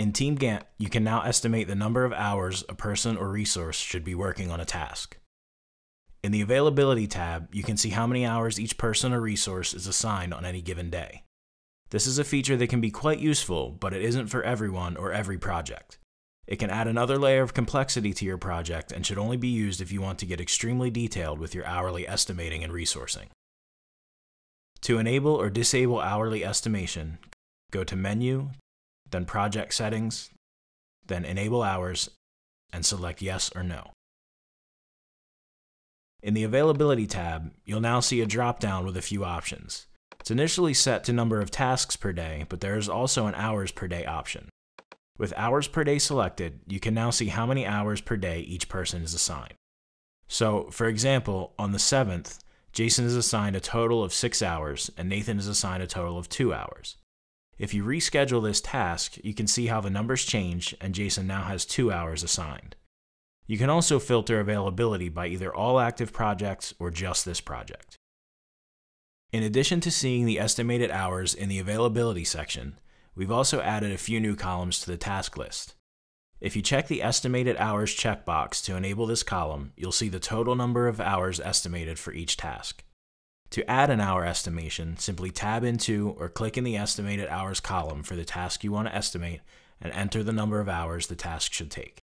In Team Gantt, you can now estimate the number of hours a person or resource should be working on a task. In the Availability tab, you can see how many hours each person or resource is assigned on any given day. This is a feature that can be quite useful, but it isn't for everyone or every project. It can add another layer of complexity to your project and should only be used if you want to get extremely detailed with your hourly estimating and resourcing. To enable or disable hourly estimation, go to Menu, then project settings, then enable hours, and select yes or no. In the Availability tab, you'll now see a drop-down with a few options. It's initially set to number of tasks per day, but there is also an hours per day option. With hours per day selected, you can now see how many hours per day each person is assigned. So, for example, on the 7th, Jason is assigned a total of 6 hours, and Nathan is assigned a total of 2 hours. If you reschedule this task, you can see how the numbers change and Jason now has two hours assigned. You can also filter availability by either all active projects or just this project. In addition to seeing the estimated hours in the availability section, we've also added a few new columns to the task list. If you check the Estimated Hours checkbox to enable this column, you'll see the total number of hours estimated for each task. To add an hour estimation, simply tab into or click in the estimated hours column for the task you want to estimate and enter the number of hours the task should take.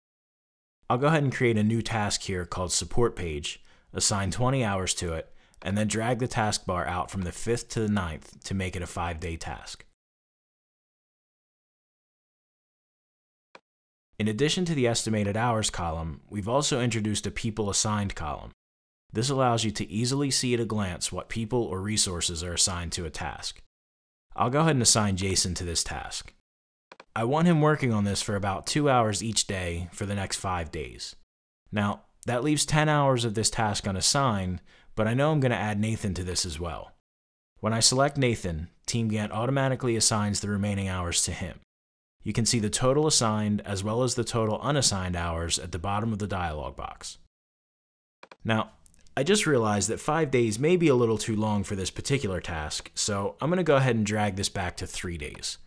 I'll go ahead and create a new task here called support page, assign 20 hours to it, and then drag the taskbar out from the 5th to the 9th to make it a 5-day task. In addition to the estimated hours column, we've also introduced a people assigned column. This allows you to easily see at a glance what people or resources are assigned to a task. I'll go ahead and assign Jason to this task. I want him working on this for about 2 hours each day for the next 5 days. Now, that leaves 10 hours of this task unassigned, but I know I'm going to add Nathan to this as well. When I select Nathan, Gantt automatically assigns the remaining hours to him. You can see the total assigned as well as the total unassigned hours at the bottom of the dialog box. Now, I just realized that five days may be a little too long for this particular task, so I'm going to go ahead and drag this back to three days.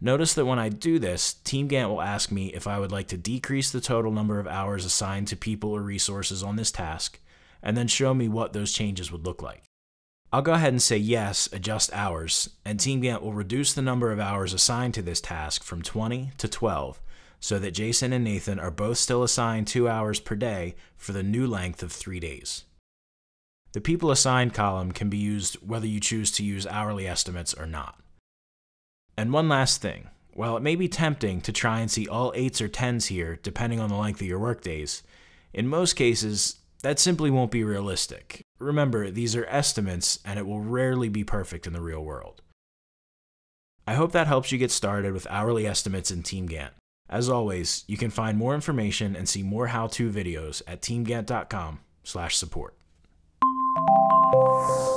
Notice that when I do this, Team will ask me if I would like to decrease the total number of hours assigned to people or resources on this task, and then show me what those changes would look like. I'll go ahead and say yes, adjust hours, and Team will reduce the number of hours assigned to this task from 20 to 12, so that Jason and Nathan are both still assigned two hours per day for the new length of three days. The people assigned column can be used whether you choose to use hourly estimates or not. And one last thing. While it may be tempting to try and see all 8s or 10s here, depending on the length of your workdays, in most cases, that simply won't be realistic. Remember, these are estimates, and it will rarely be perfect in the real world. I hope that helps you get started with hourly estimates in TeamGant. As always, you can find more information and see more how-to videos at teamgant.com/support. Música